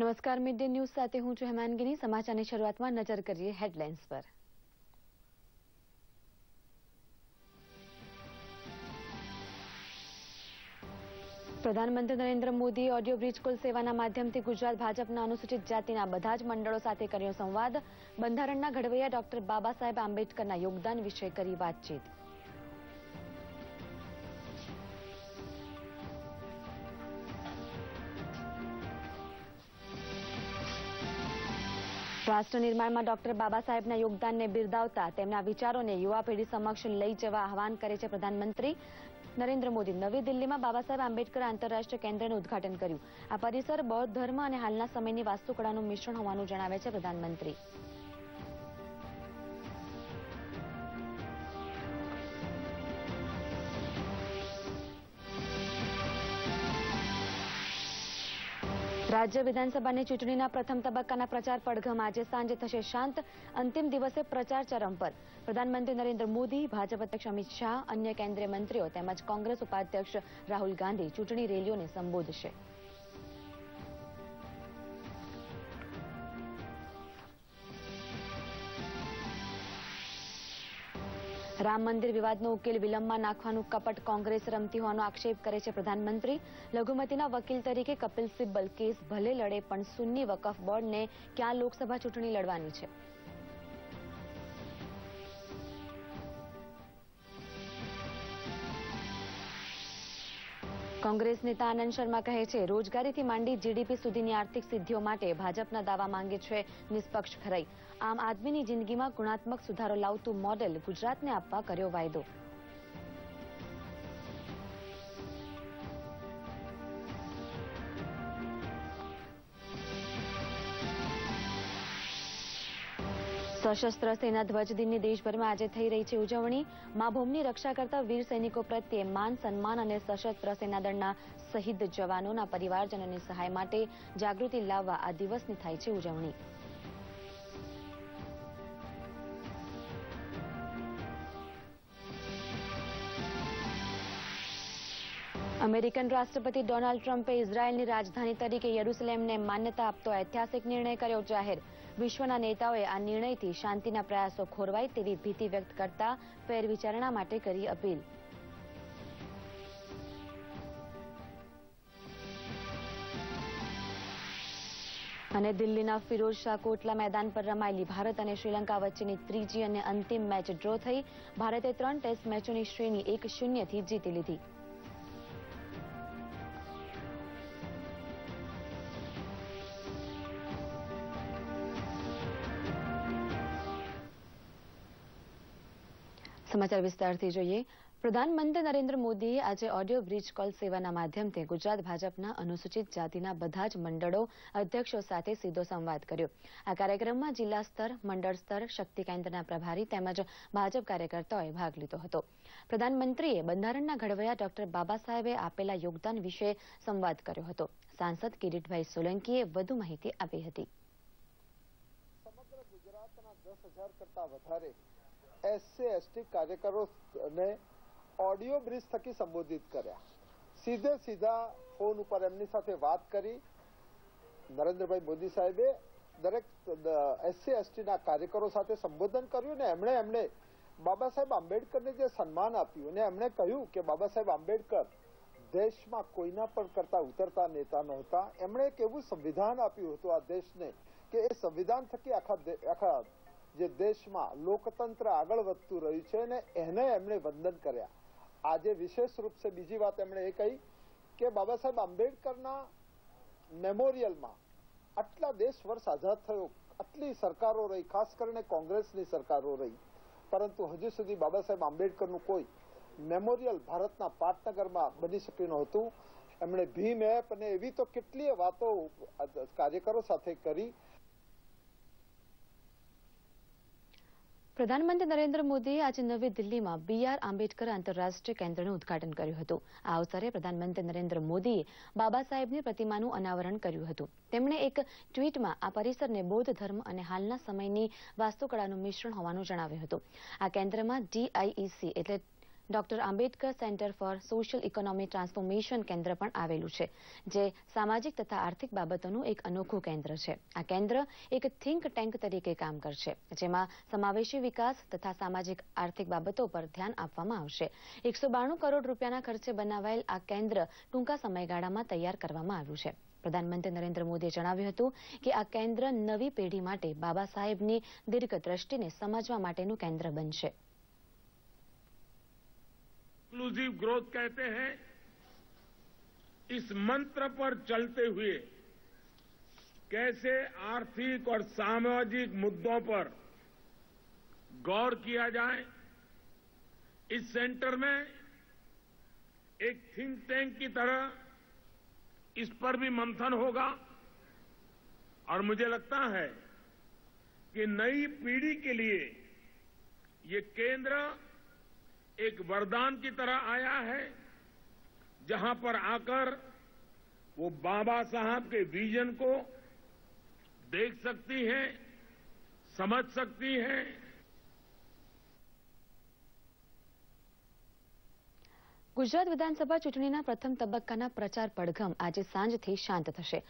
નમસ્કાર mid day news સાથે હું છું હેમાનગીની સમાચારની શરૂઆતમાં નજર કરીએ હેડલાઇન્સ પર પ્રધાનમંત્રી નરેન્દ્ર મોદીએ ઓડિયો બ્રિજ કોલ સેવાના માધ્યમથી ગુજરાત ભાજપના અનુસૂચિત જાતિના બધા જ મંડળો સાથે કર્યો સંવાદ બંધારણના ઘડવૈયા ડોક્ટર બાબા સાહેબ આંબેડકરના યોગદાન વિશે કરી વાતચીત રાષ્ટ્ર નિર્માણમાં ડોક્ટર બાબા સાહેબના યોગદાનને બિરદાવતા તેમના વિચારોને યુવા પેઢી સમક્ષ લઈ જવા આહવાન કરે છે પ્રધાનમંત્રી નરેન્દ્ર મોદી નવી દિલ્હીમાં બાબા સાહેબ આંબેડકર આંતરરાષ્ટ્રીય કેન્દ્રનું ઉદઘાટન કર્યું આ પરિસર બૌદ્ધ ધર્મ અને હાલના સમયની વાસ્તુકળાનું મિશ્રણ હોવાનું જણાવે છે પ્રધાનમંત્રી રાજ્ય વિધાનસભાની ચૂંટણીના પ્રથમ તબક્કાના પ્રચાર પડઘમ આજે સાંજે થશે શાંત અંતિમ દિવસે પ્રચાર ચરમ પર પ્રધાનમંત્રી નરેન્દ્ર મોદી ભાજપ અધ્યક્ષ અમિત શાહ અન્ય કેન્દ્રીય મંત્રીઓ તેમજ કોંગ્રેસ ઉપાધ્યક્ષ રાહુલ ગાંધી ચૂંટણી રેલીઓને સંબોધશે રામ મંદિર વિવાદનો ઉકેલ વિલંબમાં નાખવાનું કપટ કોંગ્રેસ રમતી હોવાનો આક્ષેપ કરે છે પ્રધાનમંત્રી લઘુમતીના વકીલ તરીકે કપિલ સિબ્બલ કેસ ભલે લડે પણ સુન્ની વકફ બોર્ડને ક્યાં લોકસભા ચૂંટણી લડવાની છે કોંગ્રેસ નેતા આનંદ શર્મા કહે છે રોજગારીથી માંડી જીડીપી સુધીની આર્થિક સિદ્ધિઓ માટે ભાજપના દાવા માંગે છે નિષ્પક્ષ ખરાઈ આમ આદમીની જિંદગીમાં ગુણાત્મક સુધારો લાવતું મોડેલ ગુજરાતને આપવા કર્યો વાયદો સશસ્ત્ર સેના ધ્વજ દિનની દેશભરમાં આજે થઈ રહી છે ઉજવણી માભૂમની રક્ષા કરતા વીર સૈનિકો પ્રત્યે માન સન્માન અને સશસ્ત્ર સેના દળના શહીદ જવાનોના પરિવારજનોની સહાય માટે જાગૃતિ લાવવા આ દિવસની થાય છે ઉજવણી અમેરિકન રાષ્ટ્રપતિ ડોનાલ્ડ ટ્રમ્પે ઇઝરાયેલની રાજધાની તરીકે યરૂસલેમને માન્યતા આપતો ઐતિહાસિક નિર્ણય કર્યો જાહેર વિશ્વના નેતાઓએ આ નિર્ણયથી શાંતિના પ્રયાસો ખોરવાય તેવી ભીતિ વ્યક્ત કરતા ફેરવિચારણા માટે કરી અપીલ અને દિલ્હીના ફિરોજ શાહ કોટલા મેદાન પર રમાયેલી ભારત અને શ્રીલંકા વચ્ચેની ત્રીજી અને અંતિમ મેચ ડ્રો થઈ ભારતે ત્રણ ટેસ્ટ મેચોની શ્રેણી એક શૂન્યથી જીતી લીધી સમાચાર વિસ્તારથી જોઈએ પ્રધાનમંત્રી નરેન્દ્ર મોદીએ આજે ઓડિયો બ્રિજ કોલ સેવાના માધ્યમથી ગુજરાત ભાજપના અનુસૂચિત જાતિના બધા જ મંડળો અધ્યક્ષો સાથે સીધો સંવાદ કર્યો આ કાર્યક્રમમાં જિલ્લા સ્તર મંડળ સ્તર શક્તિ કેન્દ્રના પ્રભારી તેમજ ભાજપ કાર્યકર્તાઓએ ભાગ લીધો હતો પ્રધાનમંત્રીએ બંધારણના ઘડવૈયા ડોક્ટર બાબા સાહેબે આપેલા યોગદાન વિશે સંવાદ કર્યો હતો સાંસદ કિરીટભાઈ સોલંકીએ વધુ માહિતી આપી હતી એસસી એસટી કાર્યકરોને ઓડિયો બ્રિજ થકી સંબોધિત કર્યા સીધે સીધા ફોન ઉપર એમની સાથે વાત કરી નરેન્દ્રભાઈ મોદી સાહેબે દરેક એસસી એસટીના કાર્યકરો સાથે સંબોધન કર્યું અને એમણે એમણે બાબા સાહેબ આંબેડકરને જે સન્માન આપ્યું અને એમણે કહ્યું કે બાબા સાહેબ આંબેડકર દેશમાં કોઈના પણ કરતા ઉતરતા નેતા નહોતા એમણે એક એવું સંવિધાન આપ્યું હતું આ દેશને કે એ સંવિધાન થકી આખા આખા જે દેશમાં લોકતંત્ર આગળ વધતું રહ્યું છે અને એને એમણે વંદન કર્યા આજે વિશેષ રૂપે બીજી વાત એમણે એ કહી કે બાબા સાહેબ આંબેડકરના મેમોરિયલમાં આટલા દેશ વર્ષ આઝાદ થયો આટલી સરકારો રહી ખાસ કરીને કોંગ્રેસની સરકારો રહી પરંતુ હજુ સુધી બાબા સાહેબ આંબેડકરનું કોઈ મેમોરિયલ ભારતના પાટનગરમાં બની શક્યું નહોતું એમણે ભીમ એપ અને એવી તો કેટલીય વાતો કાર્યકરો સાથે કરી પ્રધાનમંત્રી નરેન્દ્ર મોદીએ આજે નવી દિલ્હીમાં બી આર આંબેડકર આંતરરાષ્ટ્રીય કેન્દ્રનું ઉદઘાટન કર્યું હતું આ અવસરે પ્રધાનમંત્રી નરેન્દ્ર મોદીએ બાબા સાહેબની પ્રતિમાનું અનાવરણ કર્યું હતું તેમણે એક ટ્વીટમાં આ પરિસરને બૌદ્ધ ધર્મ અને હાલના સમયની વાસ્તુકળાનું મિશ્રણ હોવાનું જણાવ્યું હતું આ કેન્દ્રમાં ડીઆઈઈસી એટલે doctor Ambedkar centre for social economy transformation કેન્દ્ર પણ આવેલું છે જે સામાજિક તથા આર્થિક બાબતોનું એક અનોખું કેન્દ્ર છે આ કેન્દ્ર એક થિંક ટેન્ક તરીકે કામ કરશે જેમાં સમાવેશી વિકાસ તથા સામાજિક આર્થિક બાબતો પર ધ્યાન આપવામાં આવશે એકસો બાણું કરોડ રૂપિયાના ખર્ચે બનાવાયેલ આ કેન્દ્ર ટૂંકા સમયગાળામાં તૈયાર કરવામાં આવ્યું છે પ્રધાનમંત્રી નરેન્દ્ર મોદીએ જણાવ્યું હતું કે આ કેન્દ્ર નવી પેઢી માટે બાબા સાહેબની દીર્ઘ દ્રષ્ટિને સમજવા માટેનું કેન્દ્ર બનશે इंक्लूसिव ग्रोथ कहते हैं इस मंत्र पर चलते हुए कैसे आर्थिक और सामाजिक मुद्दों पर गौर किया जाए इस सेंटर में एक थिंक टैंक की तरह इस पर भी मंथन होगा और मुझे लगता है कि नई पीढ़ी के लिए ये केंद्र एक वरदान की तरह आया है जहां पर आकर वो बाबा साहब के विजन को देख सकती हैं समझ सकती हैं ગુજરાત વિધાનસભા ચૂંટણીના પ્રથમ તબક્કાના પ્રચાર પડઘમ આજે સાંજથી શાંત થશે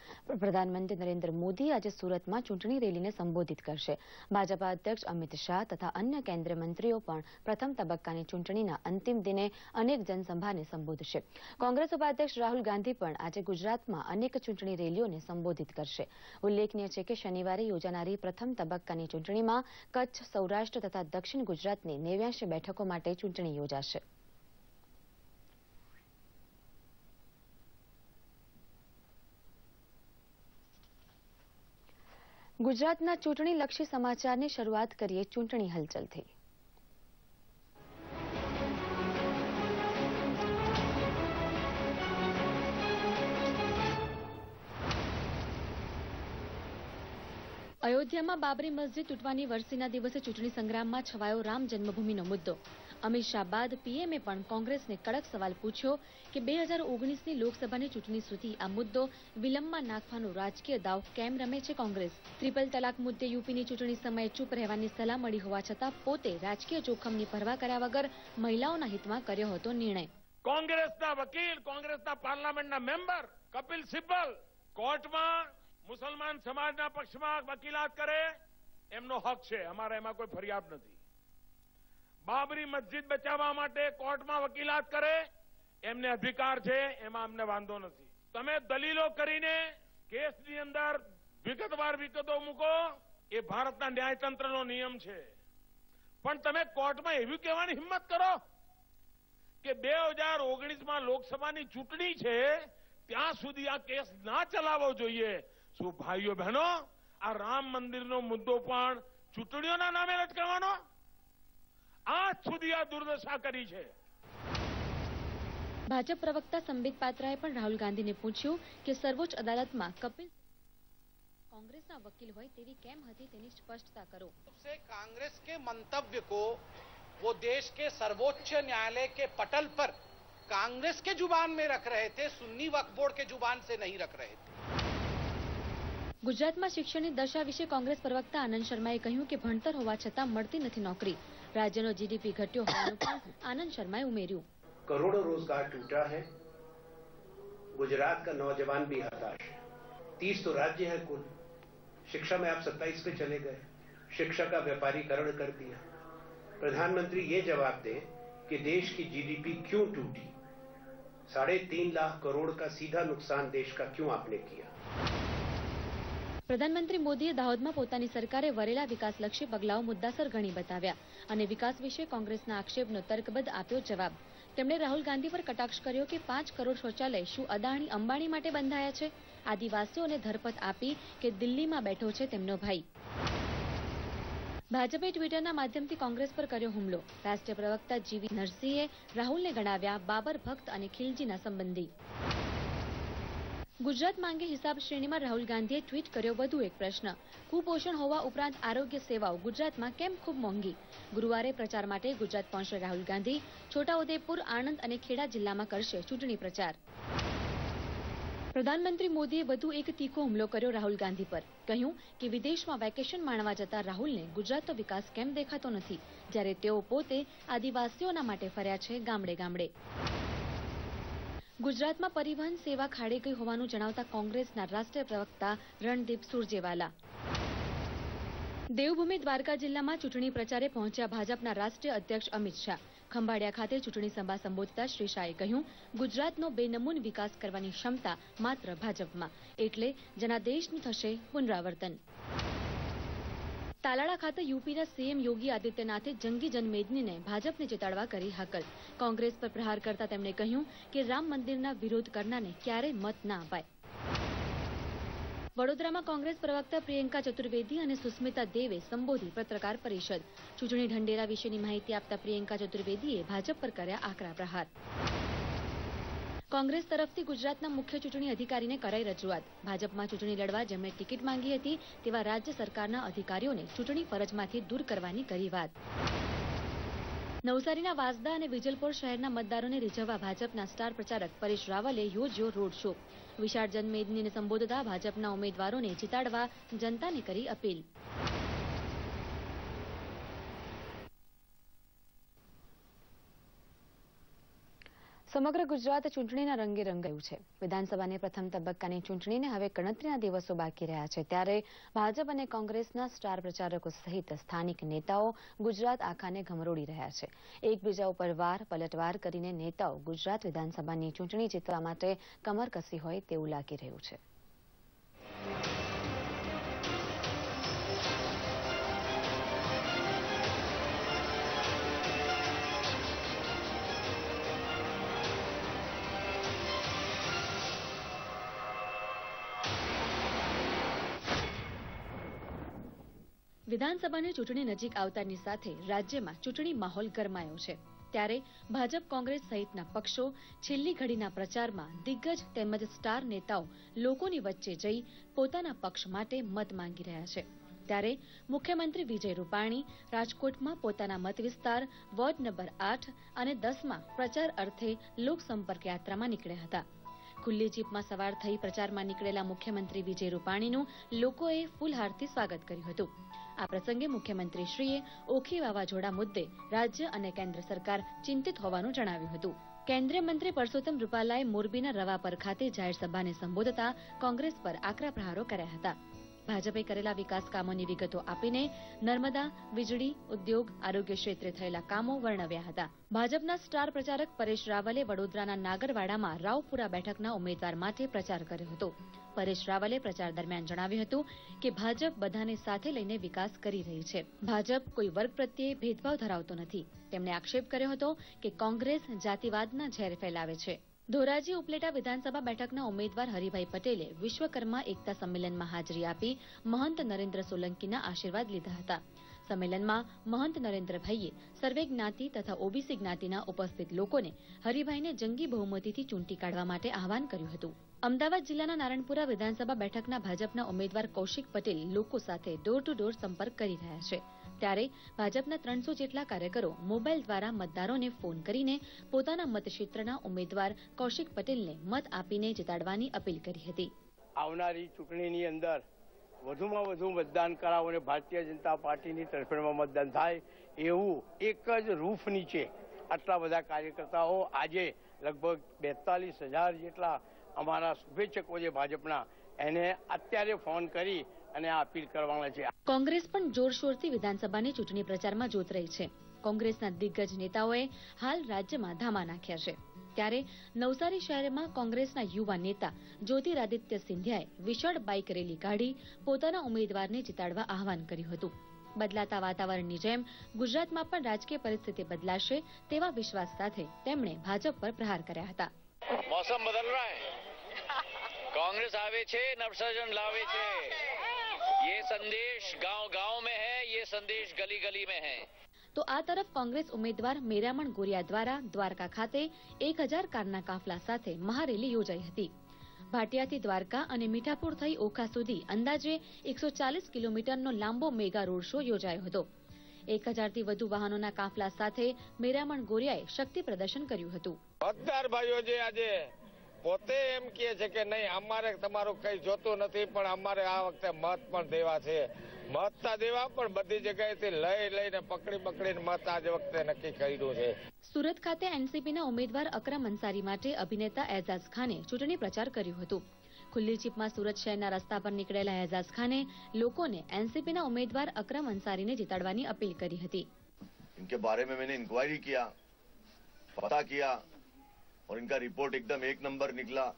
પ્રધાનમંત્રી નરેન્દ્ર મોદી આજે સુરતમાં ચૂંટણી રેલીને સંબોધિત કરશે ભાજપા અધ્યક્ષ અમિત શાહ તથા અન્ય કેન્દ્રીય મંત્રીઓ પણ પ્રથમ તબક્કાની ચૂંટણીના અંતિમ દિને અનેક જનસભાને સંબોધશે કોંગ્રેસ ઉપાધ્યક્ષ રાહુલ ગાંધી પણ આજે ગુજરાતમાં અનેક ચૂંટણી રેલીઓને સંબોધિત કરશે ઉલ્લેખનીય છે કે શનિવારે યોજાનારી પ્રથમ તબક્કાની ચૂંટણીમાં કચ્છ સૌરાષ્ટ્ર તથા દક્ષિણ ગુજરાતની નેવ્યાસી બેઠકો માટે ચૂંટણી યોજાશે ગુજરાતના ચૂંટણી લક્ષી સમાચારની શરૂઆત કરીએ ચૂંટણી હલચલથી અયોધ્યામાં બાબરી મસ્જિદ તૂટવાની વરસીના દિવસે ચૂંટણી સંગ્રામમાં છવાયો રામ જન્મભૂમિનો મુદ્દો અમિત શાહ બાદ પીએમએ પણ કોંગ્રેસને કડક સવાલ પૂછ્યો કે બે હજાર ઓગણીસની લોકસભાની ચૂંટણી સુધી આ મુદ્દો વિલંબમાં નાખવાનો રાજકીય દાવ કેમ રમે છે કોંગ્રેસ ત્રિપલ તલાક મુદ્દે યુપીની ચૂંટણી સમયે ચૂપ રહેવાની સલાહ મળી હોવા છતાં પોતે રાજકીય જોખમની પરવા કર્યા વગર મહિલાઓના હિતમાં કર્યો હતો નિર્ણય કોંગ્રેસના વકીલ કોંગ્રેસના પાર્લામેન્ટના મેમ્બર કપિલ સિબ્બલ કોર્ટમાં મુસલમાન સમાજના પક્ષમાં વકીલાત કરે એમનો હક છે અમારે એમાં કોઈ ફરિયાદ નથી બાબરી મસ્જિદ બચાવવા માટે કોર્ટમાં વકીલાત કરે એમને અધિકાર છે એમાં અમને વાંધો નથી તમે દલીલો કરીને કેસની અંદર વિગતવાર વિગતો મૂકો એ ભારતના ન્યાયતંત્રનો નિયમ છે પણ તમે કોર્ટમાં એવું કહેવાની હિંમત કરો કે બે હજાર ઓગણીસમાં લોકસભાની ચૂંટણી છે ત્યાં સુધી આ કેસ ના ચલાવવો જોઈએ શું ભાઈઓ બહેનો આ રામ મંદિરનો મુદ્દો પણ ચૂંટણીઓના નામે રજ કરવાનો આજ સુધી આ દુર્દશા કરી છે ભાજપ પ્રવક્તા સંબિત પાત્રાએ પણ રાહુલ ગાંધીને પૂછ્યું કે સર્વોચ્ચ અદાલતમાં કપિલ કોંગ્रेसના વકીલ હોય તેવી કેમ હતી તેની સ્પષ્ટતા કરો सबसे કે के मंतव्य को वो देश के सर्वोच्च न्यायालय के पटल पर कांग्रेस के जुबान में रख रहे थे सुन्नी वक्फ बोर्ड के जुबान से नहीं रख रहे ગુજરાતમાં શિક્ષણની દશા વિશે કોંગ્રેસ પ્રવક્તા આનંદ શર્માએ કહ્યું કે ભણતર હોવા છતાં મળતી નથી નોકરી રાજ્યનો जी डी पी પણ आनंद शर्मा ઉમેર્યું करोड़ों रोजगार टूटा है गुजरात का नौजवान भी हताश तीस तो राज्य है कुल शिक्षा में आप सत्ताईस पे चले गए शिक्षा का व्यापारीकरण कर दिया प्रधानमंत्री ये जवाब दें कि देश की जीडीपी क्यों टूटी साढ़े तीन लाख करोड़ का सीधा नुकसान देश का क्यों आपने किया પ્રધાનમંત્રી મોદીએ દાહોદમાં પોતાની સરકારે વરેલા વિકાસલક્ષી પગલાઓ મુદ્દાસર ઘણી બતાવ્યા અને વિકાસ વિશે કોંગ્રેસના આક્ષેપનો તર્કબદ્ધ આપ્યો જવાબ તેમણે રાહુલ ગાંધી પર કટાક્ષ કર્યો કે પાંચ કરોડ શૌચાલય શું અદાણી અંબાણી માટે બંધાયા છે આદિવાસીઓને ધરપત આપી કે દિલ્હીમાં બેઠો છે તેમનો ભાઈ ભાજપે ટ્વિટરના માધ્યમથી કોંગ્રેસ પર કર્યો હુમલો રાષ્ટ્રીય પ્રવક્તા જીવી નરસિંહે રાહુલને ગણાવ્યા બાબર ભક્ત અને ખિલજીના સંબંધી ગુજરાત માંગે હિસાબ શ્રેણીમાં રાહુલ ગાંધીએ ટ્વીટ કર્યો વધુ એક પ્રશ્ન કુપોષણ હોવા ઉપરાંત આરોગ્ય સેવાઓ ગુજરાતમાં કેમ ખૂબ મોંઘી ગુરુવારે પ્રચાર માટે ગુજરાત પહોંચશે રાહુલ ગાંધી છોટાઉદેપુર આણંદ અને ખેડા જિલ્લામાં કરશે ચૂંટણી પ્રચાર પ્રધાનમંત્રી મોદીએ વધુ એક તીખો હુમલો કર્યો રાહુલ ગાંધી પર કહ્યું કે વિદેશમાં વેકેશન માણવા જતા રાહુલને ગુજરાતનો વિકાસ કેમ દેખાતો નથી જ્યારે તેઓ પોતે આદિવાસીઓના માટે ફર્યા છે ગામડે ગામડે ગુજરાતમાં પરિવહન સેવા ખાડી ગઈ હોવાનું જણાવતા કોંગ્રેસના રાષ્ટ્રીય પ્રવક્તા રણદીપ સુરજેવાલા દેવભૂમિ દ્વારકા જિલ્લામાં ચૂંટણી પ્રચારે પહોંચ્યા ભાજપના રાષ્ટ્રીય અધ્યક્ષ અમિત શાહ ખંભાળિયા ખાતે ચૂંટણી સભા સંબોધતા શ્રી શાહે કહ્યું ગુજરાતનો બેનમૂન વિકાસ કરવાની ક્ષમતા માત્ર ભાજપમાં એટલે દેશનું થશે પુનરાવર્તન તાલાળા ખાતે યુપીના સીએમ યોગી આદિત્યનાથે જંગી જનમેદનીને ભાજપને ચેતાડવા કરી હકલ કોંગ્રેસ પર પ્રહાર કરતા તેમણે કહ્યું કે રામ મંદિરના વિરોધ કરનારને ક્યારેય મત ના અપાય વડોદરામાં કોંગ્રેસ પ્રવક્તા પ્રિયંકા ચતુર્વેદી અને સુસ્મિતા દેવે સંબોધી પત્રકાર પરિષદ ચૂંટણી ઢંઢેરા વિશેની માહિતી આપતા પ્રિયંકા ચતુર્વેદીએ ભાજપ પર કર્યા આકરા પ્રહાર કોંગ્રેસ તરફથી ગુજરાતના મુખ્ય ચૂંટણી અધિકારીને કરાઈ રજૂઆત ભાજપમાં ચૂંટણી લડવા જેમણે ટિકિટ માંગી હતી તેવા રાજ્ય સરકારના અધિકારીઓને ચૂંટણી ફરજમાંથી દૂર કરવાની કરી વાત નવસારીના વાસદા અને વિજલપોર શહેરના મતદારોને રીઝવવા ભાજપના સ્ટાર પ્રચારક પરેશ રાવલે યોજ્યો રોડ શો વિશાળ જનમેદનીને સંબોધતા ભાજપના ઉમેદવારોને જીતાડવા જનતાને કરી અપીલ સમગ્ર ગુજરાત ચૂંટણીના રંગે રંગાયું છે વિધાનસભાની પ્રથમ તબક્કાની ચૂંટણીને હવે ગણતરીના દિવસો બાકી રહ્યા છે ત્યારે ભાજપ અને કોંગ્રેસના સ્ટાર પ્રચારકો સહિત સ્થાનિક નેતાઓ ગુજરાત આખાને ઘમરોળી રહ્યા છે એકબીજા ઉપર વાર પલટવાર કરીને નેતાઓ ગુજરાત વિધાનસભાની ચૂંટણી જીતવા માટે કમર કસી હોય તેવું લાગી રહ્યું છે વિધાનસભાની ચૂંટણી નજીક આવતાની સાથે રાજ્યમાં ચૂંટણી માહોલ ગરમાયો છે ત્યારે ભાજપ કોંગ્રેસ સહિતના પક્ષો છેલ્લી ઘડીના પ્રચારમાં દિગ્ગજ તેમજ સ્ટાર નેતાઓ લોકોની વચ્ચે જઈ પોતાના પક્ષ માટે મત માંગી રહ્યા છે ત્યારે મુખ્યમંત્રી વિજય રૂપાણી રાજકોટમાં પોતાના મત વિસ્તાર વોર્ડ નંબર આઠ અને દસમાં પ્રચાર અર્થે લોકસંપર્ક યાત્રામાં નીકળ્યા હતા ખુલ્લી જીપમાં સવાર થઈ પ્રચારમાં નીકળેલા મુખ્યમંત્રી વિજય રૂપાણીનું લોકોએ ફૂલહારથી સ્વાગત કર્યું હતું આ પ્રસંગે મુખ્યમંત્રીશ્રીએ ઓખી વાવાઝોડા મુદ્દે રાજ્ય અને કેન્દ્ર સરકાર ચિંતિત હોવાનું જણાવ્યું હતું કેન્દ્રીય મંત્રી પરસોત્તમ રૂપાલાએ મોરબીના રવાપર ખાતે જાહેર સભાને સંબોધતા કોંગ્રેસ પર આકરા પ્રહારો કર્યા હતા ભાજપે કરેલા વિકાસ કામોની વિગતો આપીને નર્મદા વીજળી ઉદ્યોગ આરોગ્ય ક્ષેત્રે થયેલા કામો વર્ણવ્યા હતા ભાજપના સ્ટાર પ્રચારક પરેશ રાવલે વડોદરાના નાગરવાડામાં રાવપુરા બેઠકના ઉમેદવાર માટે પ્રચાર કર્યો હતો પરેશ રાવલે પ્રચાર દરમિયાન જણાવ્યું હતું કે ભાજપ બધાને સાથે લઈને વિકાસ કરી રહી છે ભાજપ કોઈ વર્ગ પ્રત્યે ભેદભાવ ધરાવતો નથી તેમણે આક્ષેપ કર્યો હતો કે કોંગ્રેસ જાતિવાદના ઝેર ફેલાવે છે ધોરાજી ઉપલેટા વિધાનસભા બેઠકના ઉમેદવાર હરિભાઈ પટેલે વિશ્વકર્મા એકતા સંમેલનમાં હાજરી આપી મહંત નરેન્દ્ર સોલંકીના આશીર્વાદ લીધા હતા સંમેલનમાં મહંત નરેન્દ્રભાઈએ સર્વે જ્ઞાતિ તથા ઓબીસી જ્ઞાતિના ઉપસ્થિત લોકોને હરિભાઈને જંગી બહુમતીથી ચૂંટી કાઢવા માટે આહવાન કર્યું હતું અમદાવાદ જિલ્લાના નારણપુરા વિધાનસભા બેઠકના ભાજપના ઉમેદવાર કૌશિક પટેલ લોકો સાથે ડોર ટુ ડોર સંપર્ક કરી રહ્યા છે ત્યારે ભાજપના ત્રણસો જેટલા કાર્યકરો મોબાઈલ દ્વારા મતદારોને ફોન કરીને પોતાના મતક્ષેત્રના ઉમેદવાર કૌશિક પટેલને મત આપીને જીતાડવાની અપીલ કરી હતી આવનારી ચૂંટણીની અંદર વધુમાં વધુ મતદાન કરાવો અને ભારતીય જનતા પાર્ટીની તરફેણમાં મતદાન થાય એવું એક જ રૂફ નીચે આટલા બધા કાર્યકર્તાઓ આજે લગભગ બેતાલીસ હજાર જેટલા અમારા શુભેચ્છકો છે ભાજપના એને અત્યારે ફોન કરી અને આ અપીલ કરવાના છે કોંગ્રેસ પણ જોરશોરથી વિધાનસભાની ચૂંટણી પ્રચારમાં જોતરાઈ છે કોંગ્રેસના દિગ્ગજ નેતાઓએ હાલ રાજ્યમાં ધામા નાખ્યા છે ત્યારે નવસારી શહેરમાં કોંગ્રેસના યુવા નેતા જ્યોતિરાદિત્ય સિંધિયાએ વિશાળ બાઇક રેલી કાઢી પોતાના ઉમેદવારને જીતાડવા આહવાન કર્યું હતું બદલાતા વાતાવરણની જેમ ગુજરાતમાં પણ રાજકીય પરિસ્થિતિ બદલાશે તેવા વિશ્વાસ સાથે તેમણે ભાજપ પર પ્રહાર કર્યા હતા મોસમ બદલ રહા કોંગ્રેસ આવે છે નવસર્જન લાવે છે ये संदेश गांव गांव में है ये संदेश गली गली में है તો આ તરફ કોંગ્રેસ ઉમેદવાર મેરામણ ગોરિયા દ્વારા દ્વારકા ખાતે એક હજાર કારના કાફલા સાથે મહારેલી યોજાઈ હતી ભાટિયાથી દ્વારકા અને મીઠાપુર થઈ ઓખા સુધી અંદાજે એકસો ચાલીસ કિલોમીટરનો લાંબો મેગા રોડ શો યોજાયો હતો એક હજારથી વધુ વાહનોના કાફલા સાથે મેરામણ ગોરિયાએ શક્તિ પ્રદર્શન કર્યું હતું પોતે એમ કહે છે કે નહીં અમારે તમારું કંઈ જોતું નથી પણ અમારે આ વખતે મત પણ દેવા છે મતતા દેવા પણ બધી જગ્યાએથી લઈ લઈને પકડી પકડીને મત આજ વખતે નક્કી કર્યું છે સુરત ખાતે એનસીપીના ઉમેદવાર અકરમ અંસારી માટે અભિનેતા એઝાઝ ખાને ચૂંટણી પ્રચાર કર્યું હતું ખુલ્લી જીપમાં સુરત શહેરના રસ્તા પર નીકળેલા એઝાઝ ખાને લોકોને એનસીપીના ઉમેદવાર અકરમ અંસારીને જીતાડવાની અપીલ કરી હતી બારે મેં में मैंने इंक्वायरी किया और इनका रिपोर्ट एकदम एक नंबर निकला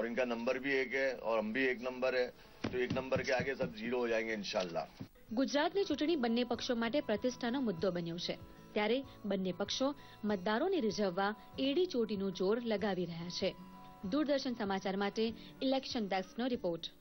और इनका नंबर भी एक है और हम भी एक नंबर है तो एक नंबर के आगे सब जीरो हो जाएंगे इनशाला ગુજરાતની ચૂંટણી બંને પક્ષો માટે પ્રતિષ્ઠાનો મુદ્દો બન્યો છે ત્યારે બંને પક્ષો મતદારોને રીઝવવા એડી ચોટીનું જોર લગાવી રહ્યા છે દૂરદર્શન સમાચાર માટે ઇલેક્શન ડેસ્કનો રિપોર્ટ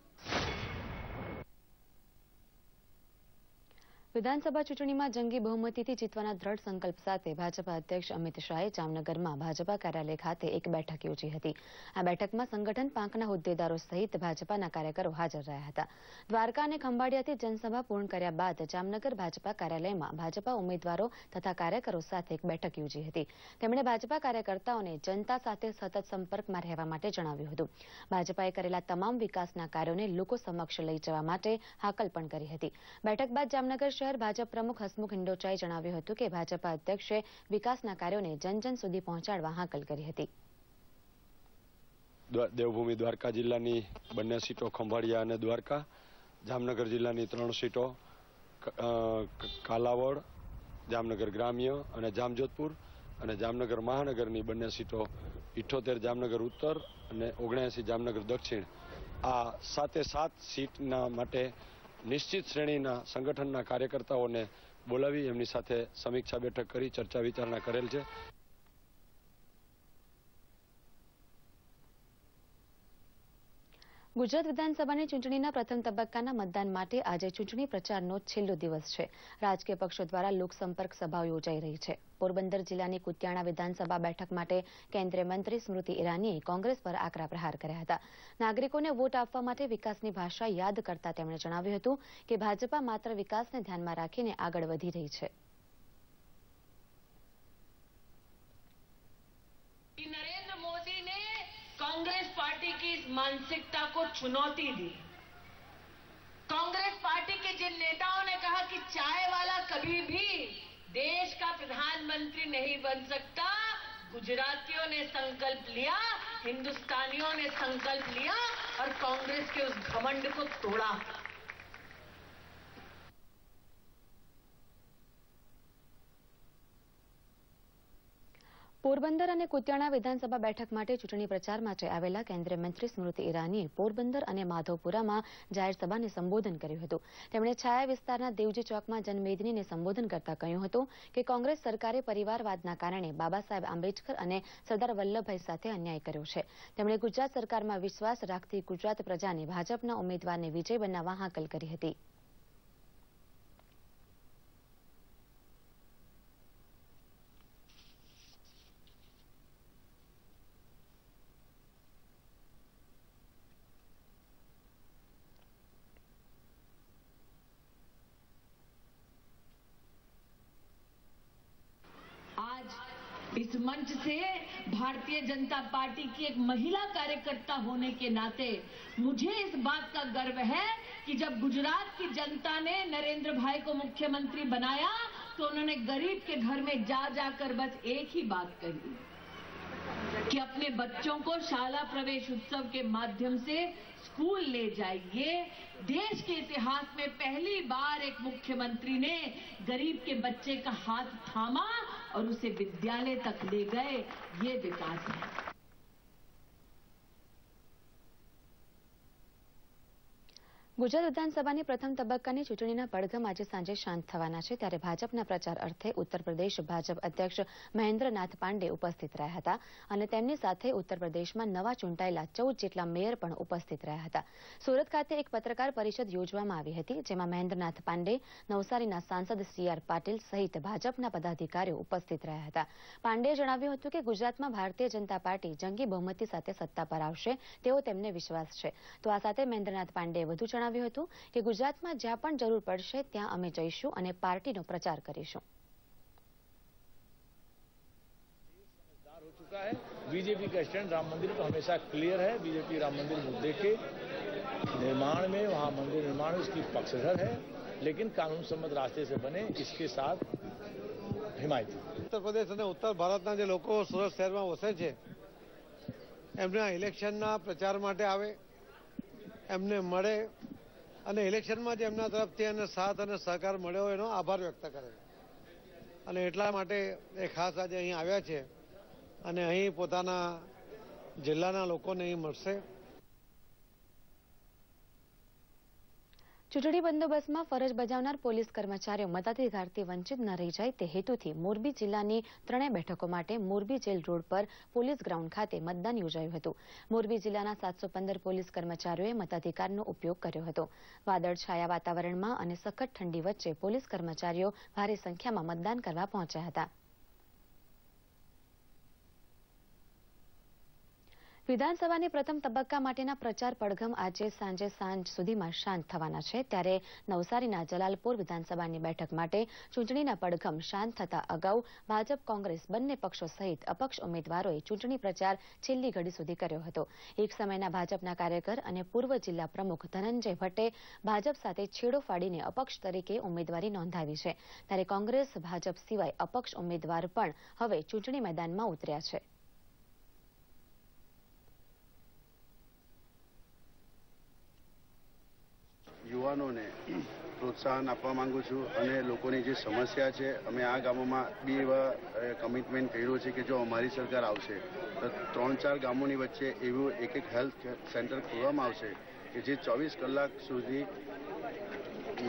વિધાનસભા ચૂંટણીમાં જંગી બહુમતીથી જીતવાના દ્રઢ સંકલ્પ સાથે ભાજપા અધ્યક્ષ અમિત શાહે જામનગરમાં ભાજપા કાર્યાલય ખાતે એક બેઠક યોજી હતી આ બેઠકમાં સંગઠન પાંખના હોદ્દેદારો સહિત ભાજપાના કાર્યકરો હાજર રહ્યા હતા દ્વારકા અને ખંભાળિયાથી જનસભા પૂર્ણ કર્યા બાદ જામનગર ભાજપા કાર્યાલયમાં ભાજપા ઉમેદવારો તથા કાર્યકરો સાથે એક બેઠક યોજી હતી તેમણે ભાજપા કાર્યકર્તાઓને જનતા સાથે સતત સંપર્કમાં રહેવા માટે જણાવ્યું હતું ભાજપાએ કરેલા તમામ વિકાસના કાર્યોને લોકો સમક્ષ લઈ જવા માટે હાકલ પણ કરી હતી બેઠક બાદ જામનગર શહેર ભાજપ પ્રમુખ હસમુખ હિંડોચાએ જણાવ્યું હતું કે ભાજપા અધ્યક્ષે વિકાસના કાર્યોને જનજન સુધી પહોંચાડવા હાકલ કરી હતી દેવભૂમિ દ્વારકા જિલ્લાની બંને સીટો ખંભાળિયા અને દ્વારકા જામનગર જિલ્લાની ત્રણ સીટો કાલાવડ જામનગર ગ્રામ્ય અને જામજોધપુર અને જામનગર મહાનગરની બંને સીટો ઇઠોતેર જામનગર ઉત્તર અને ઓગણએંસી જામનગર દક્ષિણ આ સાતે સાત સીટના માટે નિશ્ચિત શ્રેણીના સંગઠનના કાર્યકર્તાઓને બોલાવી એમની સાથે સમીક્ષા બેઠક કરી ચર્ચા વિચારણા કરેલ છે ગુજરાત વિધાનસભાની ચૂંટણીના પ્રથમ તબક્કાના મતદાન માટે આજે ચૂંટણી પ્રચારનો છેલ્લો દિવસ છે રાજકીય પક્ષો દ્વારા લોકસંપર્ક સભાઓ યોજાઈ રહી છે પોરબંદર જિલ્લાની કુતિયાણા વિધાનસભા બેઠક માટે કેન્દ્રીય મંત્રી સ્મૃતિ ઈરાનીએ કોંગ્રેસ પર આકરા પ્રહાર કર્યા હતા નાગરિકોને વોટ આપવા માટે વિકાસની ભાષા યાદ કરતા તેમણે જણાવ્યું હતું કે ભાજપા માત્ર વિકાસને ધ્યાનમાં રાખીને આગળ વધી રહી છે मानसिकता को चुनौती दी कांग्रेस पार्टी के जिन नेताओं ने कहा कि चाय वाला कभी भी देश का प्रधानमंत्री नहीं बन सकता गुजरातियों ने संकल्प लिया हिंदुस्तानियों ने संकल्प लिया और कांग्रेस के उस घमंड को तोड़ा પોરબંદર અને કુતિયાણા વિધાનસભા બેઠક માટે ચૂંટણી પ્રચાર માટે આવેલા કેન્દ્રીય મંત્રી સ્મૃતિ ઈરાનીએ પોરબંદર અને માધવપુરામાં જાહેરસભાને સંબોધન કર્યું હતું તેમણે છાયા વિસ્તારના દેવજી ચોકમાં જનમેદનીને સંબોધન કરતા કહ્યું હતું કે કોંગ્રેસ સરકારે પરિવારવાદના કારણે બાબા સાહેબ આંબેડકર અને સરદાર વલ્લભભાઈ સાથે અન્યાય કર્યો છે તેમણે ગુજરાત સરકારમાં વિશ્વાસ રાખતી ગુજરાત પ્રજાને ભાજપના ઉમેદવારને વિજય બનાવવા હાકલ કરી હતી जनता पार्टी की एक महिला कार्यकर्ता होने के नाते मुझे इस बात का गर्व है कि जब गुजरात की जनता ने नरेंद्र भाई को मुख्यमंत्री बनाया तो उन्होंने गरीब के घर में जा जाकर बस एक ही बात कही कि अपने बच्चों को शाला प्रवेश उत्सव के माध्यम से स्कूल ले जाइए देश के इतिहास में पहली बार एक मुख्यमंत्री ने गरीब के बच्चे का हाथ थामा और उसे विद्यालय तक ले गए ये विकास है ગુજરાત વિધાનસભાની પ્રથમ તબક્કાની ચૂંટણીના પડઘમ આજે સાંજે શાંત થવાના છે ત્યારે ભાજપના પ્રચાર અર્થે ઉત્તર પ્રદેશ ભાજપ અધ્યક્ષ મહેન્દ્રનાથ પાંડે ઉપસ્થિત રહ્યા હતા અને તેમની સાથે ઉત્તર પ્રદેશમાં નવા ચૂંટાયેલા ચૌદ જેટલા મેયર પણ ઉપસ્થિત રહ્યા હતા સુરત ખાતે એક પત્રકાર પરિષદ યોજવામાં આવી હતી જેમાં મહેન્દ્રનાથ પાંડે નવસારીના સાંસદ સીઆર પાટીલ સહિત ભાજપના પદાધિકારીઓ ઉપસ્થિત રહ્યા હતા પાંડેએ જણાવ્યું હતું કે ગુજરાતમાં ભારતીય જનતા પાર્ટી જંગી બહુમતી સાથે સત્તા પર આવશે તેવો તેમને વિશ્વાસ છે તો આ સાથે મહેન્દ્રનાથ પાંડેએ વધુ જણાવ્યું હતું કે ગુજરાતમાં જ્યાં પણ જરૂર પડશે ત્યાં અમે જઈશું અને પાર્ટીનો પ્રચાર કરીશું बीजेपी का स्टैंड राम मंदिर तो हमेशा क्लियर है बीजेपी राम मंदिर मुद्दे के निर्माण में वहाँ मंदिर निर्माण उसकी पक्षधर है लेकिन कानून सम्मत रास्ते से बने इसके साथ हिमायती उत्तर प्रदेश અને ઉત્તર ભારતના જે લોકો સુરત શહેરમાં વસે છે એમના ઇલેક્શનના પ્રચાર માટે આવે એમને મળે અને ઇલેક્શનમાં જે એમના તરફથી એને સાથ અને સહકાર મળ્યો એનો આભાર વ્યક્ત કરે અને એટલા માટે એ ખાસ આજે અહીં આવ્યા છે અને અહીં પોતાના જિલ્લાના લોકોને અહીં મળશે ચૂંટણી બંદોબસ્તમાં ફરજ બજાવનાર પોલીસ કર્મચારીઓ મતાધિકારથી વંચિત ન રહી જાય તે હેતુથી મોરબી જિલ્લાની ત્રણેય બેઠકો માટે મોરબી જેલ રોડ પર પોલીસ ગ્રાઉન્ડ ખાતે મતદાન યોજાયું હતું મોરબી જિલ્લાના સાતસો પોલીસ કર્મચારીઓએ મતાધિકારનો ઉપયોગ કર્યો હતો વાદળછાયા વાતાવરણમાં અને સખત ઠંડી વચ્ચે પોલીસ કર્મચારીઓ ભારે સંખ્યામાં મતદાન કરવા પહોંચ્યા હતા વિધાનસભાની પ્રથમ તબક્કા માટેના પ્રચાર પડઘમ આજે સાંજે સાંજ સુધીમાં શાંત થવાના છે ત્યારે નવસારીના જલાલપુર વિધાનસભાની બેઠક માટે ચૂંટણીના પડઘમ શાંત થતા અગાઉ ભાજપ કોંગ્રેસ બંને પક્ષો સહિત અપક્ષ ઉમેદવારોએ ચૂંટણી પ્રચાર છેલ્લી ઘડી સુધી કર્યો હતો એક સમયના ભાજપના કાર્યકર અને પૂર્વ જિલ્લા પ્રમુખ ધનંજય ભટ્ટે ભાજપ સાથે છેડો ફાડીને અપક્ષ તરીકે ઉમેદવારી નોંધાવી છે ત્યારે કોંગ્રેસ ભાજપ સિવાય અપક્ષ ઉમેદવાર પણ હવે ચૂંટણી મેદાનમાં ઉતર્યા છે યુવાનોને પ્રોત્સાહન આપવા માંગુ છું અને લોકોની જે સમસ્યા છે અમે આ ગામોમાં બી એવા કમિટમેન્ટ કર્યો છે કે જો અમારી સરકાર આવશે તો ત્રણ ચાર ગામોની વચ્ચે એવું એક એક હેલ્થ સેન્ટર ખોલવામાં આવશે કે જે ચોવીસ કલાક સુધી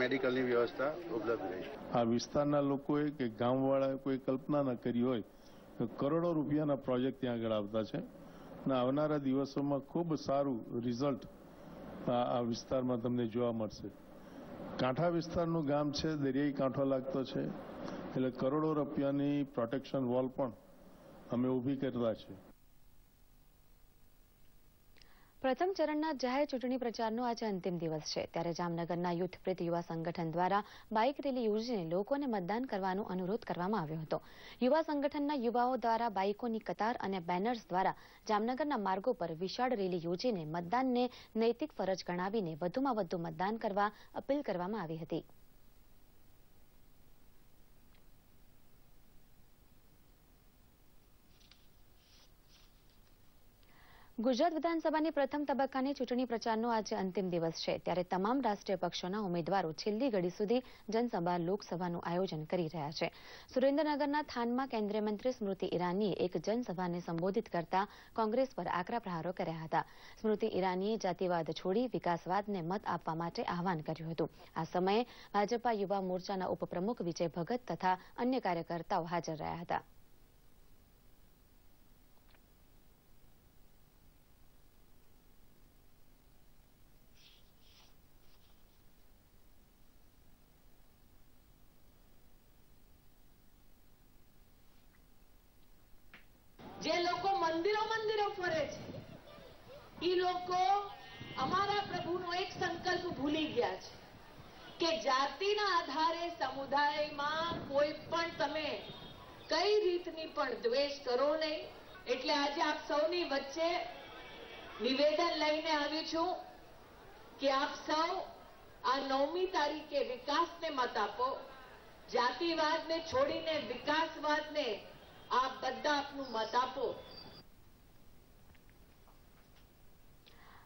મેડિકલની વ્યવસ્થા ઉપલબ્ધ રહી આ વિસ્તારના લોકોએ કે ગામવાળાએ કોઈ કલ્પના ન કરી હોય તો કરોડો રૂપિયાના પ્રોજેક્ટ ત્યાં આગળ આવતા છે અને આવનારા દિવસોમાં ખૂબ સારું રિઝલ્ટ આ વિસ્તારમાં તમને જોવા મળશે કાંઠા વિસ્તારનું ગામ છે દરિયાઈ કાંઠો લાગતો છે એટલે કરોડો રૂપિયાની પ્રોટેક્શન વોલ પણ અમે ઊભી કરતા છીએ પ્રથમ ચરણના જાહેર ચૂંટણી પ્રચારનો આજે અંતિમ દિવસ છે ત્યારે જામનગરના યુથપ્રીત યુવા સંગઠન દ્વારા બાઇક રેલી યોજીને લોકોને મતદાન કરવાનો અનુરોધ કરવામાં આવ્યો હતો યુવા સંગઠનના યુવાઓ દ્વારા બાઇકોની કતાર અને બેનર્સ દ્વારા જામનગરના માર્ગો પર વિશાળ રેલી યોજીને મતદાનને નૈતિક ફરજ ગણાવીને વધુમાં વધુ મતદાન કરવા અપીલ કરવામાં આવી હતી ગુજરાત વિધાનસભાની પ્રથમ તબક્કાની ચૂંટણી પ્રચારનો આજે અંતિમ દિવસ છે ત્યારે તમામ રાષ્ટ્રીય પક્ષોના ઉમેદવારો છેલ્લી ઘડી સુધી જનસભા લોકસભાનું આયોજન કરી રહ્યા છે સુરેન્દ્રનગરના થાનમાં કેન્દ્રીય મંત્રી સ્મૃતિ ઈરાનીએ એક જનસભાને સંબોધિત કરતા કોંગ્રેસ પર આકરા પ્રહારો કર્યા હતા સ્મૃતિ ઈરાનીએ જાતિવાદ છોડી વિકાસવાદને મત આપવા માટે આહવાન કર્યું હતું આ સમયે ભાજપા યુવા મોરચાના ઉપપ્રમુખ વિજય ભગત તથા અન્ય કાર્યકર્તાઓ હાજર રહ્યા હતા આજે આપ સૌની વચ્ચે નિવેદન લઈને આવી છું કે આપ સૌ આ નવમી તારીખે વિકાસને મત આપો જાતિવાદને છોડીને વિકાસવાદને આપ બધા આપનું મત આપો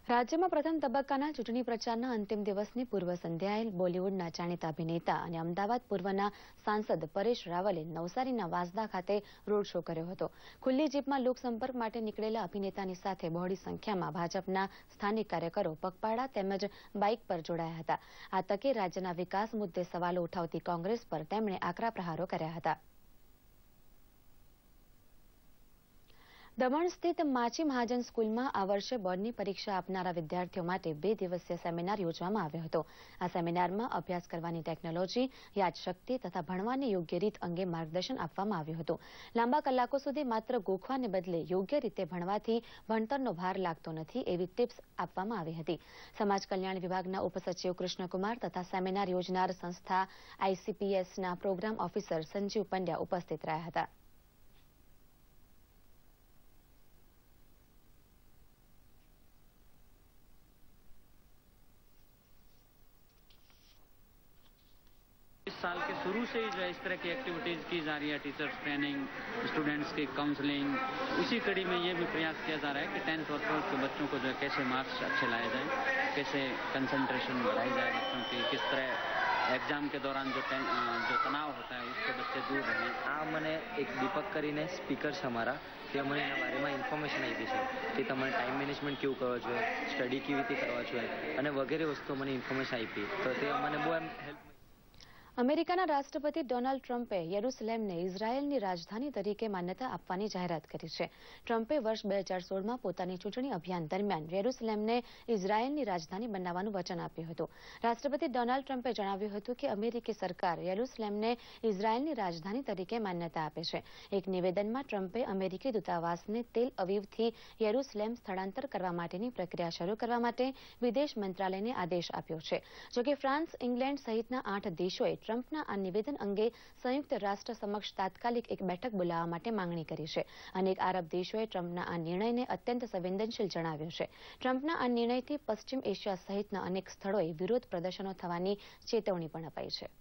રાજ્યમાં પ્રથમ તબક્કાના ચૂંટણી પ્રચારના અંતિમ દિવસની પૂર્વ સંધ્યાએ બોલીવુડના જાણીતા અભિનેતા અને અમદાવાદ પૂર્વના સાંસદ પરેશ રાવલે નવસારીના વાસદા ખાતે રોડ શો કર્યો હતો ખુલ્લી જીપમાં લોકસંપર્ક માટે નીકળેલા અભિનેતાની સાથે બહોળી સંખ્યામાં ભાજપના સ્થાનિક કાર્યકરો પગપાળા તેમજ બાઇક પર જોડાયા હતા આ તકે રાજ્યના વિકાસ મુદ્દે સવાલો ઉઠાવતી કોંગ્રેસ પર તેમણે આકરા પ્રહારો કર્યા હતા દમણ સ્થિત માછી મહાજન સ્કૂલમાં આ વર્ષે બોર્ડની પરીક્ષા આપનારા વિદ્યાર્થીઓ માટે બે દિવસીય સેમિનાર યોજવામાં આવ્યો હતો આ સેમિનારમાં અભ્યાસ કરવાની ટેકનોલોજી યાદશક્તિ તથા ભણવાની યોગ્ય રીત અંગે માર્ગદર્શન આપવામાં આવ્યું હતું લાંબા કલાકો સુધી માત્ર ગોખવાને બદલે યોગ્ય રીતે ભણવાથી ભણતરનો ભાર લાગતો નથી એવી ટિપ્સ આપવામાં આવી હતી સમાજ કલ્યાણ વિભાગના ઉપસચિવ કૃષ્ણકુમાર તથા સેમિનાર યોજનાર સંસ્થા આઈસીપીએસના પ્રોગ્રામ ઓફિસર સંજીવ પંડ્યા ઉપસ્થિત રહ્યા હતા से जो इस तरह की एक्टिविटीज की जा रही है टीचर्स ट्रेनिंग स्टूडेंट्स की काउंसलिंग उसी कड़ी में ये भी प्रयास किया जा रहा है कि टेंथ और ट्वेल्थ के बच्चों को जो है कैसे मार्क्स अच्छे लाए जाएं कैसे कंसंट्रेशन बढ़ाई जाए बच्चों की किस तरह एग्जाम के दौरान जो जो तनाव होता है उसके बच्चे दूर रहे आ हाँ, मैंने एक दीपक करी करीने स्पीकर्स हमारा कि मैंने इन बारे में इन्फॉर्मेशन आई थी कि तमें टाइम मैनेजमेंट क्यों करवा चुए स्टडी की रीति करवा चुए वगैरह वस्तु मैंने इन्फॉर्मेशन आई थी तो अमने बहुत हेल्प અમેરિકાના રાષ્ટ્રપતિ ડોનાલ્ડ ટ્રમ્પે યેરુસલેમને ઇઝરાયેલની રાજધાની તરીકે માન્યતા આપવાની જાહેરાત કરી છે ટ્રમ્પે વર્ષ બે હજાર સોળમાં પોતાની ચૂંટણી અભિયાન દરમિયાન યેરુસલેમને ઇઝરાયેલની રાજધાની બનાવવાનું વચન આપ્યું હતું રાષ્ટ્રપતિ ડોનાલ્ડ ટ્રમ્પે જણાવ્યું હતું કે અમેરિકી સરકાર યેરુસલેમને ઇઝરાયેલની રાજધાની તરીકે માન્યતા આપે છે એક નિવેદનમાં ટ્રમ્પે અમેરિકી દૂતાવાસને તેલ અવીવથી યેરુસલેમ સ્થળાંતર કરવા માટેની પ્રક્રિયા શરૂ કરવા માટે વિદેશ મંત્રાલયને આદેશ આપ્યો છે જોકે ફ્રાન્સ ઇંગ્લેન્ડ સહિતના આઠ દેશોએ ટ્રમ્પના આ નિવેદન અંગે સંયુક્ત રાષ્ટ્ર સમક્ષ તાત્કાલિક એક બેઠક બોલાવવા માટે માંગણી કરી છે અનેક આરબ દેશોએ ટ્રમ્પના આ નિર્ણયને અત્યંત સંવેદનશીલ જણાવ્યો છે ટ્રમ્પના આ નિર્ણયથી પશ્ચિમ એશિયા સહિતના અનેક સ્થળોએ વિરોધ પ્રદર્શનો થવાની ચેતવણી પણ અપાઈ છે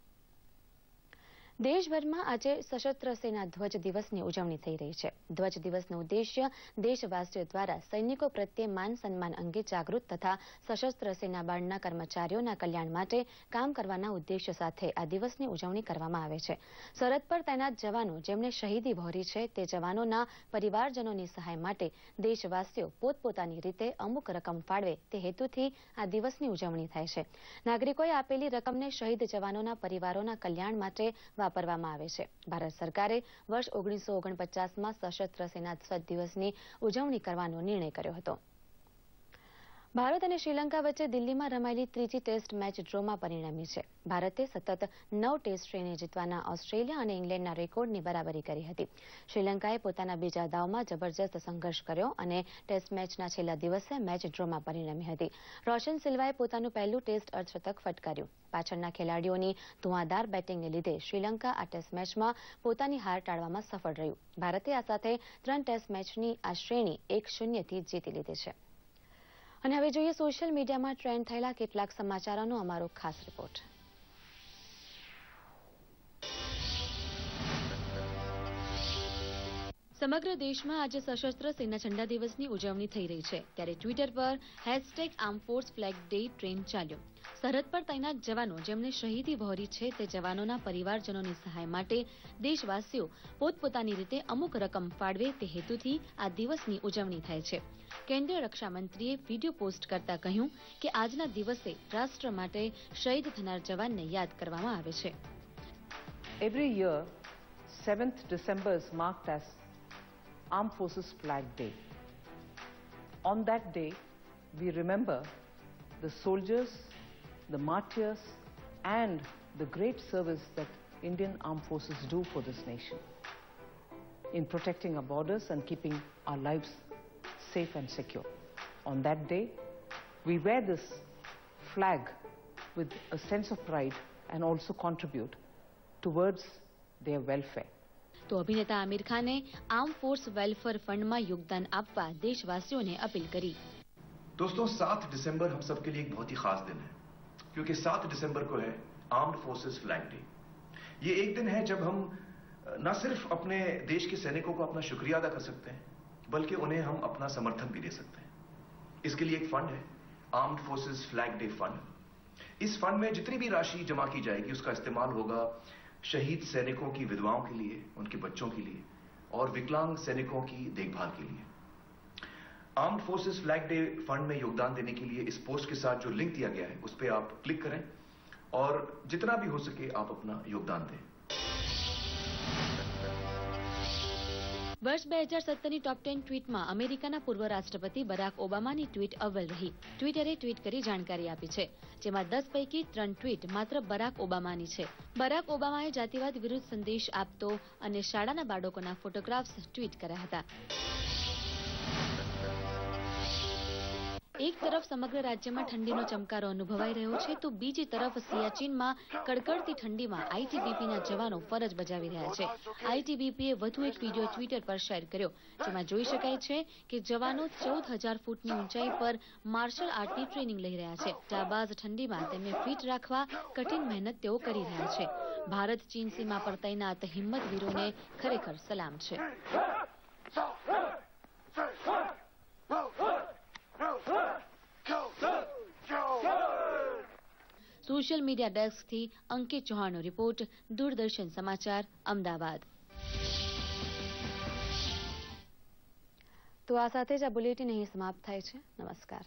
દેશભરમાં આજે સશસ્ત્ર સેના ધ્વજ દિવસની ઉજવણી થઈ રહી છે ધ્વજ દિવસનો ઉદ્દેશ્ય દેશવાસીઓ દ્વારા સૈનિકો પ્રત્યે માન સન્માન અંગે જાગૃત તથા સશસ્ત્ર સેના બળના કર્મચારીઓના કલ્યાણ માટે કામ કરવાના ઉદ્દેશ્ય સાથે આ દિવસની ઉજવણી કરવામાં આવે છે સરહદ પર તૈનાત જવાનો જેમણે શહીદી ભોરી છે તે જવાનોના પરિવારજનોની સહાય માટે દેશવાસીઓ પોતપોતાની રીતે અમુક રકમ ફાળવે તે હેતુથી આ દિવસની ઉજવણી થાય છે નાગરિકોએ આપેલી રકમને શહીદ જવાનોના પરિવારોના કલ્યાણ માટે વાપરવામાં આવે છે ભારત સરકારે વર્ષ ઓગણીસો ઓગણપચાસમાં સશસ્ત્ર સેના દિવસની ઉજવણી કરવાનો નિર્ણય કર્યો હતો ભારત અને શ્રીલંકા વચ્ચે દિલ્હીમાં રમાયેલી ત્રીજી ટેસ્ટ મેચ ડ્રોમાં પરિણમી છે ભારતે સતત નવ ટેસ્ટ શ્રેણી જીતવાના ઓસ્ટ્રેલિયા અને ઇંગ્લેન્ડના રેકોર્ડની બરાબરી કરી હતી શ્રીલંકાએ પોતાના બીજા દાવમાં જબરજસ્ત સંઘર્ષ કર્યો અને ટેસ્ટ મેચના છેલ્લા દિવસે મેચ ડ્રોમાં પરિણમી હતી રોશન સિલ્વાએ પોતાનું પહેલું ટેસ્ટ અર્ધશતક ફટકાર્યું પાછળના ખેલાડીઓની ધુઆંધાર બેટિંગને લીધે શ્રીલંકા આ ટેસ્ટ મેચમાં પોતાની હાર ટાળવામાં સફળ રહ્યું ભારતે આ સાથે ત્રણ ટેસ્ટ મેચની આ શ્રેણી એક શૂન્યથી જીતી લીધી છે અને હવે જોઈએ સોશિયલ મીડિયામાં ટ્રેન્ડ થયેલા કેટલાક સમાચારોનો અમારો ખાસ રિપોર્ટ સમગ્ર દેશમાં આજે સશસ્ત્ર સેના ઝંડા દિવસની ઉજવણી થઈ રહી છે ત્યારે ટ્વિટર પર hashtag arm force flag day train ચાલ્યો સરહદ પર તૈનાત જવાનો જેમને શહીદી વહોરી છે તે જવાનોના પરિવારજનોની સહાય માટે દેશવાસીઓ પોતપોતાની રીતે અમુક રકમ ફાળવે તે હેતુથી આ દિવસની ઉજવણી થાય છે કેન્દ્રીય રક્ષામંત્રીએ વિડીયો પોસ્ટ કરતા કહ્યું કે આજના દિવસે રાષ્ટ્ર માટે શહીદ થનાર જવાનને યાદ કરવામાં આવે છે every year seventh December is marked Armed Forces Flag Day. On that day, we remember the soldiers, the martyrs, and the great service that Indian Armed Forces do for this nation in protecting our borders and keeping our lives safe and secure. On that day, we wear this flag with a sense of pride and also contribute towards their welfare. તો અભિનેતા arm force welfare fund में योगदान आप देशवासियों ने appeal करी दोस्तों 7 दिसंबर हम सबके लिए एक बहुत ही खास दिन है क्योंकि 7 दिसंबर को है आर्म्ड फोर्सेस फ्लैग डे ये एक दिन है जब हम न सिर्फ अपने देश के सैनिकों को अपना शुक्रिया अदा कर सकते हैं बल्कि उन्हें हम अपना समर्थन भी दे सकते हैं इसके लिए एक फंड है armed forces flag day fund इस फंड में जितनी भी राशि जमा की जाएगी उसका इस्तेमाल होगा शहीद सैनिकों की विधवाओं के लिए उनके बच्चों के लिए और विकलांग सैनिकों की देखभाल के लिए armed forces flag day fund में योगदान देने के लिए इस पोस्ट के साथ जो लिंक दिया गया है उस पर आप क्लिक करें और जितना भी हो सके आप अपना योगदान दें વર્ષ બે હજાર સત્તરની ટોપ ટેન ટ્વીટમાં અમેરિકાના પૂર્વ રાષ્ટ્રપતિ બરાક ઓબામાની ટ્વીટ અવ્વલ રહી ટ્વિટરે ટ્વીટ કરી જાણકારી આપી છે જેમાં દસ પૈકી ત્રણ ટ્વીટ માત્ર બરાક ઓબામાની છે બરાક ઓબામાએ જાતિવાદ વિરુદ્ધ સંદેશ આપતો અને શાળાના બાળકોના ફોટોગ્રાફ્સ ટ્વીટ કર્યા હતા એક તરફ સમગ્ર રાજ્યમાં ઠંડીનો ચમકારો અનુભવાઈ રહ્યો છે તો બીજી તરફ સિયાચીનમાં કડકડતી ઠંડીમાં આઈટીબીપીના જવાનો ફરજ બજાવી રહ્યા છે આઈટીબીપીએ વધુ એક વિડીયો ટ્વિટર પર શેર કર્યો જેમાં જોઈ શકાય છે કે જવાનો ચૌદ હજાર ફૂટની ઊંચાઈ પર માર્શલ આર્ટની ટ્રેનિંગ લઈ રહ્યા છે જાબાઝ ઠંડીમાં તેમને ફિટ રાખવા કઠિન મહેનત તેઓ કરી રહ્યા છે ભારત ચીન સીમા પર તૈનાત હિંમતવીરોને ખરેખર સલામ છે સોશિયલ મીડિયા ડેસ્કથી અંકિત ચૌહાણનો રિપોર્ટ દૂરદર્શન સમાચાર અમદાવાદ તો આ સાથે જ આ બુલેટિન અહીં સમાપ્ત થાય છે નમસ્કાર